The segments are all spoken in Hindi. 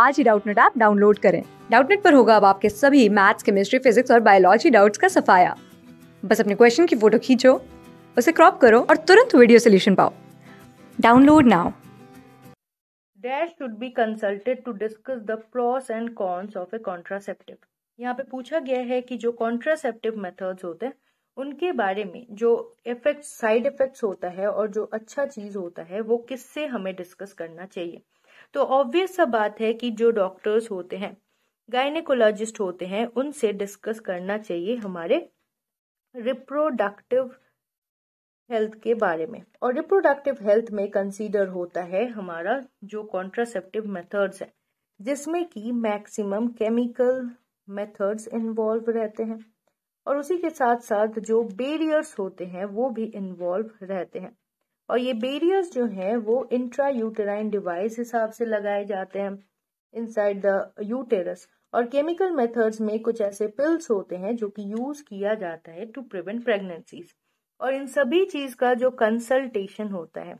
आज ही डाउटनेट ऐप डाउनलोड करें डाउटनेट पर होगा अब आपके सभी मैथ्स केमिस्ट्री फिजिक्स और बायोलॉजी डाउट्स का सफाया बस अपने क्वेश्चन की फोटो खींचो उसे क्रॉप करो और तुरंत वीडियो सोल्यूशन पाओ download now dash should be consulted to discuss the pros and cons of a contraceptive यहाँ पे पूछा गया है कि जो कॉन्ट्रासेप्टिव मेथड्स होते हैं उनके बारे में जो इफेक्ट साइड इफेक्ट्स होता है और जो अच्छा चीज होता है वो किससे हमें डिस्कस करना चाहिए तो ऑब्वियस सा बात है कि जो डॉक्टर्स होते हैं गायनेकोलॉजिस्ट होते हैं उनसे डिस्कस करना चाहिए हमारे रिप्रोडक्टिव हेल्थ के बारे में और रिप्रोडक्टिव हेल्थ में कंसीडर होता है हमारा जो कॉन्ट्रासेप्टिव मेथड्स है जिसमें कि मैक्सिमम केमिकल मेथड्स इन्वॉल्व रहते हैं और उसी के साथ साथ जो बेरियर्स होते हैं वो भी इन्वॉल्व रहते हैं और ये बेरियर्स जो हैं वो इंट्रा यूटेराइन डिवाइस हिसाब से लगाए जाते हैं इनसाइड द यूटेरस और केमिकल मेथड्स में कुछ ऐसे पिल्स होते हैं जो कि यूज किया जाता है टू प्रिवेंट प्रेगनेंसीज और इन सभी चीज का जो कंसल्टेशन होता है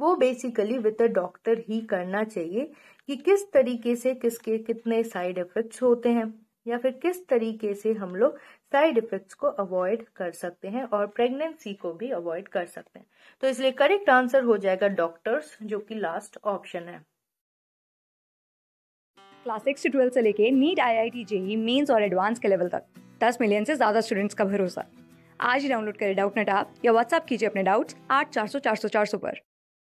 वो बेसिकली विद अ डॉक्टर ही करना चाहिए कि किस तरीके से किसके कितने साइड इफेक्ट्स होते हैं या फिर किस तरीके से हम लोग साइड इफेक्ट्स को अवॉइड कर सकते हैं और प्रेगनेंसी को भी अवॉइड कर सकते हैं तो इसलिए करेक्ट आंसर हो जाएगा डॉक्टर्स जो कि लास्ट ऑप्शन है क्लास सिक्स से ट्वेल्थ से लेके NEET I I T JEE mains और एडवांस के लेवल तक दस मिलियन से ज़्यादा स्टूडेंट्स का भरोसा आज ही डाउनलोड करें डाउट नेट आप या व्हाट्सअप कीजिए अपने डाउट्स आठ चार सौ चार सौ चार सौ पर